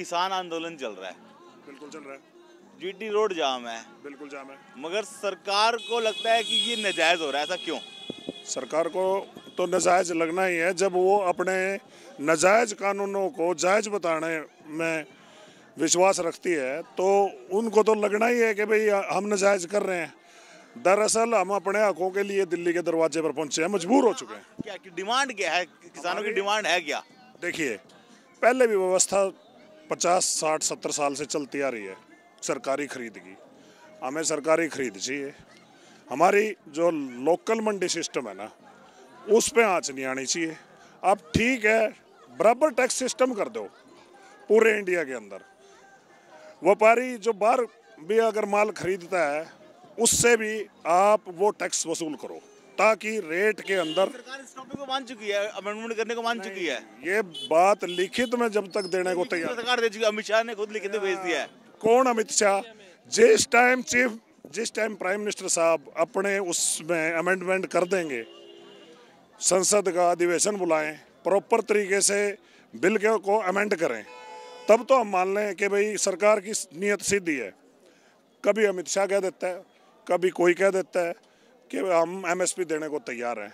किसान आंदोलन चल रहा है बिल्कुल चल रहा है जीटी रोड जाम है बिल्कुल जाम है मगर सरकार को लगता है कि ये नजायज हो रहा है ऐसा क्यों सरकार को तो नजायज लगना ही है जब वो अपने नजायज कानूनों को जायज बताने में विश्वास रखती है तो उनको तो लगना ही है कि भाई हम नजायज कर रहे हैं दरअसल हम अपने हकों के लिए दिल्ली के दरवाजे पर पहुंचे हैं मजबूर हो चुके हैं क्या डिमांड क्या है किसानों की डिमांड है क्या देखिए पहले भी व्यवस्था पचास साठ सत्तर साल से चलती आ रही है सरकारी खरीद की हमें सरकारी खरीद चाहिए हमारी जो लोकल मंडी सिस्टम है ना उस पर आँच नहीं आनी चाहिए अब ठीक है बराबर टैक्स सिस्टम कर दो पूरे इंडिया के अंदर व्यापारी जो बाहर भी अगर माल खरीदता है उससे भी आप वो टैक्स वसूल करो की रेट के अंदर को मान चुकी है अमेंडमेंट करने को मान चुकी है ये बात लिखित में जब तक देने को तैयार सरकार दे चुकी अमित शाह ने खुद लिखित भेज दिया है कौन अमित शाह जिस टाइम चीफ जिस टाइम प्राइम मिनिस्टर साहब अपने उसमें अमेंडमेंट कर देंगे संसद का अधिवेशन बुलाएं प्रॉपर तरीके से बिल के को अमेंड करें तब तो हम मान लें कि भाई सरकार की नीयत सीधी है कभी अमित शाह कह देता है कभी कोई कह देता है कि हम एमएसपी देने को तैयार हैं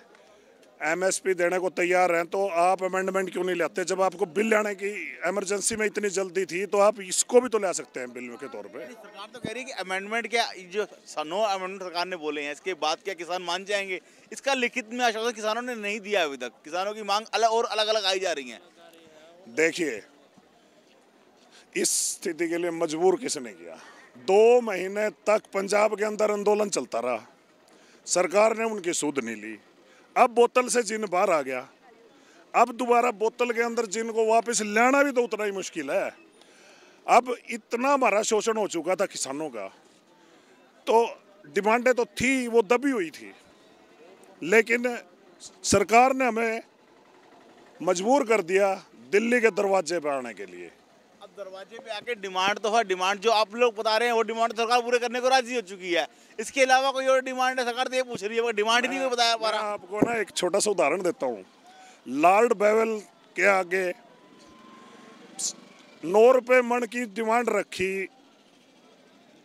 एमएसपी देने को तैयार हैं तो आप अमेंडमेंट क्यों नहीं लाते जब आपको बिल लाने की इमरजेंसी में इतनी जल्दी थी तो आप इसको भी तो ला सकते हैं बिल के तौर पे सरकार तो कह रही है कि अमेंडमेंट क्या जो नो अमेंडमेंट सरकार ने बोले हैं इसके बाद क्या किसान मान जाएंगे इसका लिखित में आश्वासन किसानों ने नहीं दिया अभी तक किसानों की मांग अलग और अलग अलग आई जा रही है देखिए इस स्थिति के लिए मजबूर किसने किया दो महीने तक पंजाब के अंदर आंदोलन चलता रहा सरकार ने उनकी सुध नहीं ली अब बोतल से जिन बाहर आ गया अब दोबारा बोतल के अंदर जिन को वापस लेना भी तो उतना ही मुश्किल है अब इतना हमारा शोषण हो चुका था किसानों का तो डिमांडें तो थी वो दबी हुई थी लेकिन सरकार ने हमें मजबूर कर दिया दिल्ली के दरवाजे पर आने के लिए दरवाजे पे आके डिमांड तो है डिमांड जो आप लोग बता रहे हैं वो डिमांड तो सरकार पूरे करने को राजी हो चुकी है इसके अलावा कोई और डिमांड है सरकार तो ये पूछ रही है डिमांड नहीं बताया पा रहा आपको ना एक छोटा सा उदाहरण देता हूँ लॉर्ड बेवल के आगे नौ रुपये मण की डिमांड रखी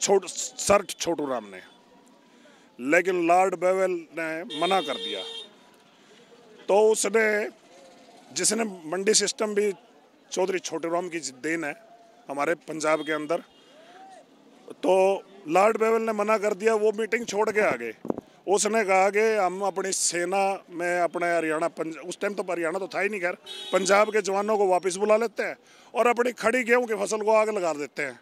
छोट सर्ट छोटू राम ने लेकिन लॉर्ड बेवल ने मना कर दिया तो उसने जिसने मंडी सिस्टम भी चौधरी छोटे राम की देन है हमारे पंजाब के अंदर तो लॉर्ड बेवल ने मना कर दिया वो मीटिंग छोड़ के आ गए उसने कहा कि हम अपनी सेना में अपने हरियाणा उस टाइम तो हरियाणा तो था ही नहीं खैर पंजाब के जवानों को वापस बुला लेते हैं और अपनी खड़ी गेहूँ की फसल को आग लगा देते हैं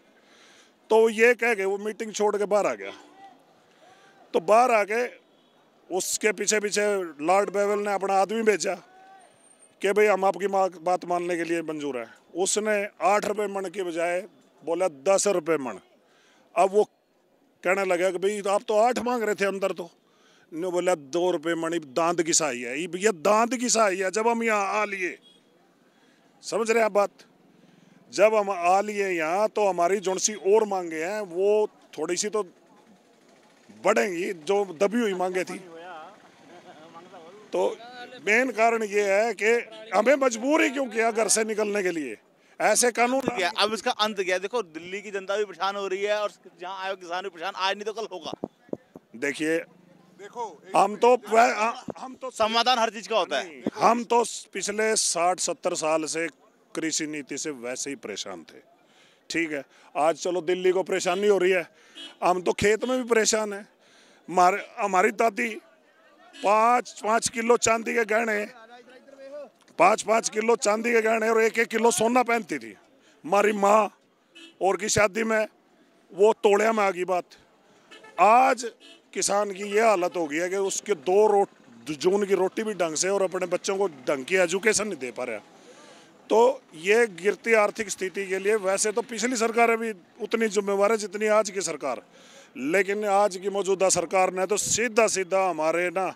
तो ये कह के वो मीटिंग छोड़ के बाहर आ गया तो बाहर आके उसके पीछे पीछे लॉर्ड बेवल ने अपना आदमी भेजा कि भाई हम आपकी बात मानने के लिए मंजूर है उसने आठ रुपये मण के बजाय बोला दस रुपये मण अब वो कहने लगा कि भाई आप तो आठ मांग रहे थे अंदर तो नहीं बोला दो रुपये मण दांत की सहाय है ये दांत की सहाय है जब हम यहाँ आ लिए समझ रहे आप बात जब हम आ लिए यहाँ तो हमारी जोनसी और मांगे हैं वो थोड़ी सी तो बढ़ेंगी जो दबी हुई मांगे थी तो मेन कारण ये है कि हमें मजबूर ही क्यों किया घर से निकलने के लिए ऐसे कानून क्या अब इसका अंत क्या देखो दिल्ली की जनता भी परेशान हो रही है और जहाँ आए किसान भी परेशान आज नहीं तो कल होगा देखिए देखो हम तो हम तो समाधान हर चीज का होता है हम तो पिछले साठ सत्तर साल से कृषि नीति से वैसे ही परेशान थे ठीक है आज चलो दिल्ली को परेशानी हो रही है हम तो खेत में भी परेशान है हमारी दादी पाँच पाँच किलो चांदी के गहने पाँच पाँच किलो चांदी के गहने और एक एक किलो सोना पहनती थी हमारी माँ और की शादी में वो तोड़िया में आ गई बात आज किसान की ये हालत हो गई है कि उसके दो रोट जून की रोटी भी ढंग से और अपने बच्चों को ढंग की एजुकेशन नहीं दे पा रहा तो ये गिरती आर्थिक स्थिति के लिए वैसे तो पिछली सरकारें भी उतनी जिम्मेवार है जितनी आज की सरकार लेकिन आज की मौजूदा सरकार ने तो सीधा सीधा हमारे ना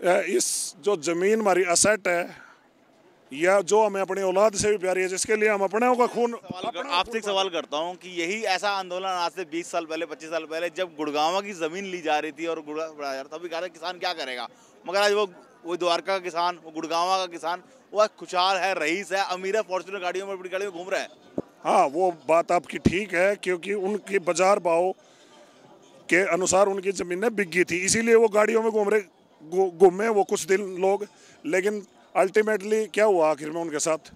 इस जो ज़मीन हमारी असेट है या जो हमें अपनी औलाद से भी प्यारी है जिसके लिए हम अपने का खून आपसे एक सवाल करता हूँ कि यही ऐसा आंदोलन आज से 20 साल पहले 25 साल पहले जब गुड़गावा की ज़मीन ली जा रही थी और गुड़गावा जा तभी कह रहा किसान क्या करेगा मगर आज वो वो द्वारका का किसान वो गुड़गावा का किसान वो खुशहाल है रईस है अमीर है फॉर्चुनर गाड़ियों में गाड़ियों में घूम रहे हैं हाँ वो बात आपकी ठीक है क्योंकि उनके बाजार भाव के अनुसार उनकी ज़मीनें बिक गई थी इसीलिए वो गाड़ियों में घूम रहे घूमे वो कुछ दिन लोग लेकिन अल्टीमेटली क्या हुआ आखिर में उनके साथ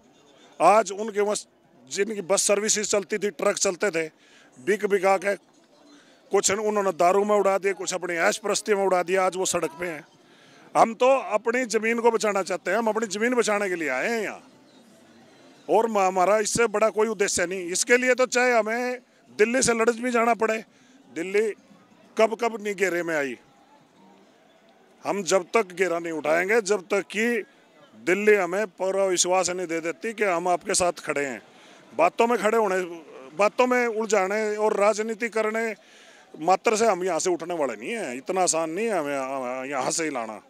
आज उनके बस जिनकी बस सर्विसेज चलती थी ट्रक चलते थे बिक बिका के कुछ उन्होंने दारू में उड़ा दिए कुछ अपनी ऐश प्रस्ती में उड़ा दिया आज वो सड़क पे हैं हम तो अपनी ज़मीन को बचाना चाहते हैं हम अपनी ज़मीन बचाने के लिए आए हैं यहाँ और हमारा इससे बड़ा कोई उद्देश्य नहीं इसके लिए तो चाहे हमें दिल्ली से लड़ज भी जाना पड़े दिल्ली कब कब नहीं घेरे में आई हम जब तक घेरा नहीं उठाएंगे जब तक कि दिल्ली हमें पूरा विश्वास नहीं दे देती कि हम आपके साथ खड़े हैं बातों में खड़े होने बातों में उड़ जाने और राजनीति करने मात्र से हम यहाँ से उठने वाले नहीं हैं इतना आसान नहीं है हमें यहाँ से ही लाना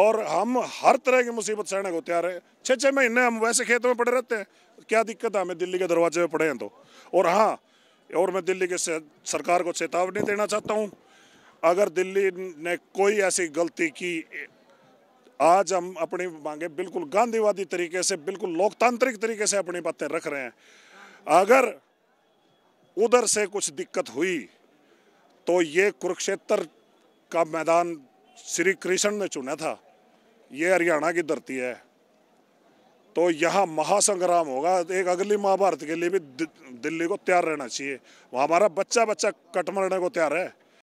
और हम हर तरह की मुसीबत सहने को तैयार है छः छः महीने हम वैसे खेतों में पड़े रहते हैं क्या दिक्कत है हमें दिल्ली के दरवाजे में पड़े हैं तो और हाँ और मैं दिल्ली के सरकार को चेतावनी देना चाहता हूँ अगर दिल्ली ने कोई ऐसी गलती की आज हम अपनी मांगे बिल्कुल गांधीवादी तरीके से बिल्कुल लोकतांत्रिक तरीके से अपनी बातें रख रहे हैं अगर उधर से कुछ दिक्कत हुई तो ये कुरुक्षेत्र का मैदान श्री कृष्ण ने चुना था ये हरियाणा की धरती है तो यहाँ महासंग्राम होगा एक अगली महाभारत के लिए भी दिल्ली को तैयार रहना चाहिए हमारा बच्चा बच्चा कट मरने को तैयार है